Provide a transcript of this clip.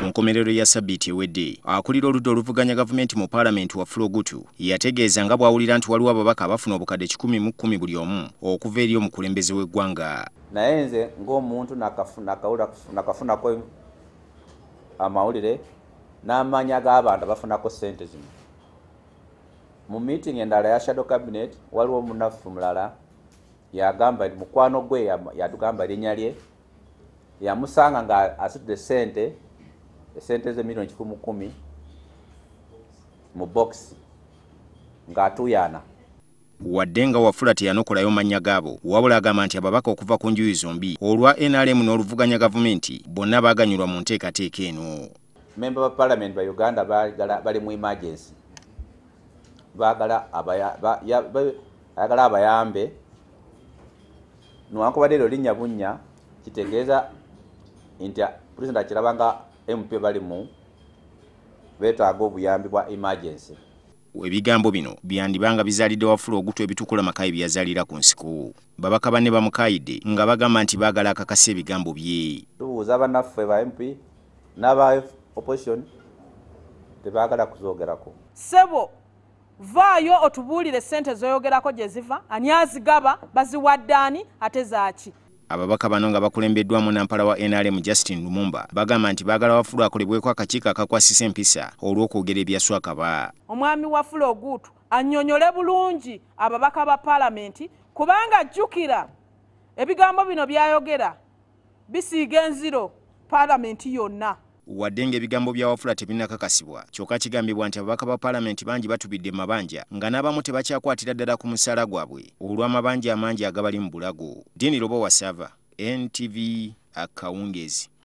ku nkomerero ya sabiiti ewedde akulira oludda oluvuganya gavumenti mu paalamenti wa fulogutu yategeeza nga bw'awulira nti waliwo ababaka abafuna obukadde 11 buli omu okuva eri omukulembeze w'eggwanga naye nze ng'omuntu nakafunako amawulire n'amanya g'abantu abafunako sente zino mu miting endala ya shadow cabinet waliwo omunaffu mulala yagamba mukwano gwe yatugamba erinnya lye yamusanga nga asitudde sente esente zemilioni kikumi kumi mu bokisi ng'atuuyaana wadde nga wafula teyanokolayo mannya gaabo wabula agamba nti ababaka okuva ku njuyi zombi olwa nrm n'oluvuganya gavumenti bonna baganyulwa mu nteekateeka eno memba ba palamenti ba uganda baagala bali mu emergensi baagala abayambe nowankubadde eryo linnya bunnya kitegeeza nti pulezidenti akirabanga mp balimu betaaga obuyambi bwa emergency ebigambo bino byandibanga bizaalidde wafula ogutwa ebitukula makayi byeyazaalira ku nsiko babaka banne bamukaayidde nga bagamba nti baagala akakasa ebigambo bye tubuuza bannaffe ba mp n'aba opposition tebaagala kuzoogerako ssebo vaayo otubuulire sente zoyogerako gye ziva ani azigaba baziwaddaani ate zaaki ababaka bano nga bakulembeddwamu nampala wa nrm justin lumumba bagamba nti baagala wafula akolebweko akakiiko akakwasisa empisa olw'okwogera ebyaswakaba omwami wafula ogutu annyonnyole bulungi ababaka ba paalamenti kubanga ajjukira ebigambo bino byayogera bisiiga enziro paalamenti yonna wadde bigambo bya wafula tebinakakasibwa kyokka kigambibwa nti ababaka ba paalamenti bangi batubidde mabanja nga n'abamu tebakyakwatira ddala ku musaala gwabwe olw'amabanja amangi agabali mu bulago dini lobo wasava ntv akawungeezi